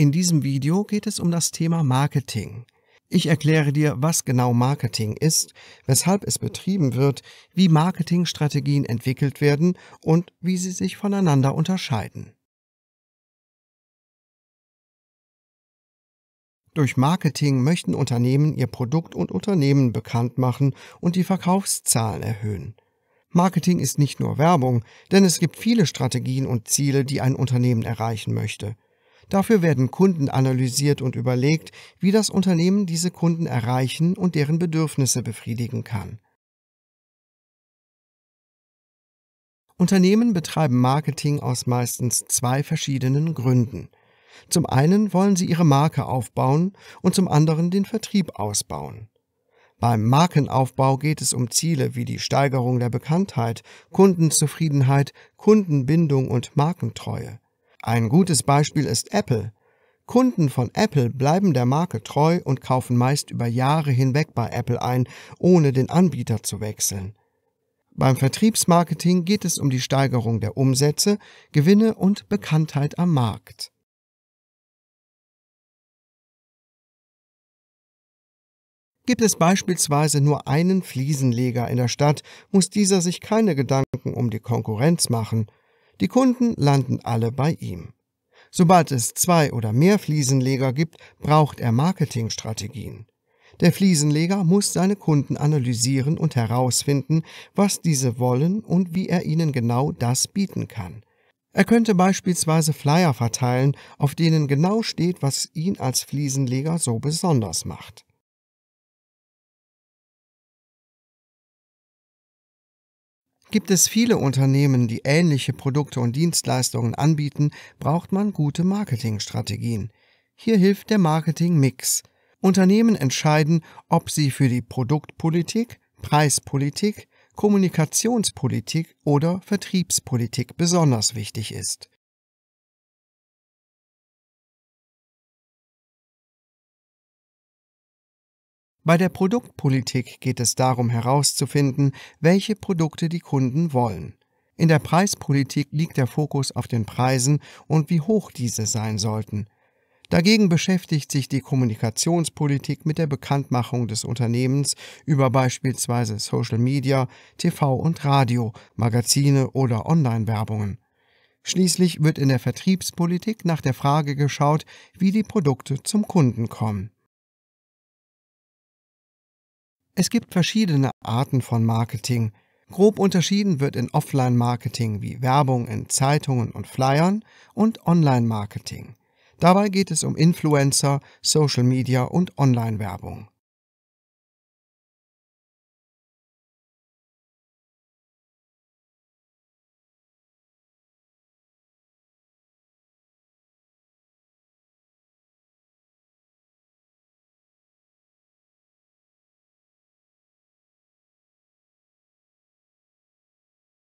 In diesem Video geht es um das Thema Marketing. Ich erkläre dir, was genau Marketing ist, weshalb es betrieben wird, wie Marketingstrategien entwickelt werden und wie sie sich voneinander unterscheiden. Durch Marketing möchten Unternehmen ihr Produkt und Unternehmen bekannt machen und die Verkaufszahlen erhöhen. Marketing ist nicht nur Werbung, denn es gibt viele Strategien und Ziele, die ein Unternehmen erreichen möchte. Dafür werden Kunden analysiert und überlegt, wie das Unternehmen diese Kunden erreichen und deren Bedürfnisse befriedigen kann. Unternehmen betreiben Marketing aus meistens zwei verschiedenen Gründen. Zum einen wollen sie ihre Marke aufbauen und zum anderen den Vertrieb ausbauen. Beim Markenaufbau geht es um Ziele wie die Steigerung der Bekanntheit, Kundenzufriedenheit, Kundenbindung und Markentreue. Ein gutes Beispiel ist Apple. Kunden von Apple bleiben der Marke treu und kaufen meist über Jahre hinweg bei Apple ein, ohne den Anbieter zu wechseln. Beim Vertriebsmarketing geht es um die Steigerung der Umsätze, Gewinne und Bekanntheit am Markt. Gibt es beispielsweise nur einen Fliesenleger in der Stadt, muss dieser sich keine Gedanken um die Konkurrenz machen. Die Kunden landen alle bei ihm. Sobald es zwei oder mehr Fliesenleger gibt, braucht er Marketingstrategien. Der Fliesenleger muss seine Kunden analysieren und herausfinden, was diese wollen und wie er ihnen genau das bieten kann. Er könnte beispielsweise Flyer verteilen, auf denen genau steht, was ihn als Fliesenleger so besonders macht. Gibt es viele Unternehmen, die ähnliche Produkte und Dienstleistungen anbieten, braucht man gute Marketingstrategien. Hier hilft der Marketingmix. Unternehmen entscheiden, ob sie für die Produktpolitik, Preispolitik, Kommunikationspolitik oder Vertriebspolitik besonders wichtig ist. Bei der Produktpolitik geht es darum herauszufinden, welche Produkte die Kunden wollen. In der Preispolitik liegt der Fokus auf den Preisen und wie hoch diese sein sollten. Dagegen beschäftigt sich die Kommunikationspolitik mit der Bekanntmachung des Unternehmens über beispielsweise Social Media, TV und Radio, Magazine oder Online-Werbungen. Schließlich wird in der Vertriebspolitik nach der Frage geschaut, wie die Produkte zum Kunden kommen. Es gibt verschiedene Arten von Marketing. Grob unterschieden wird in Offline-Marketing wie Werbung in Zeitungen und Flyern und Online-Marketing. Dabei geht es um Influencer, Social Media und Online-Werbung.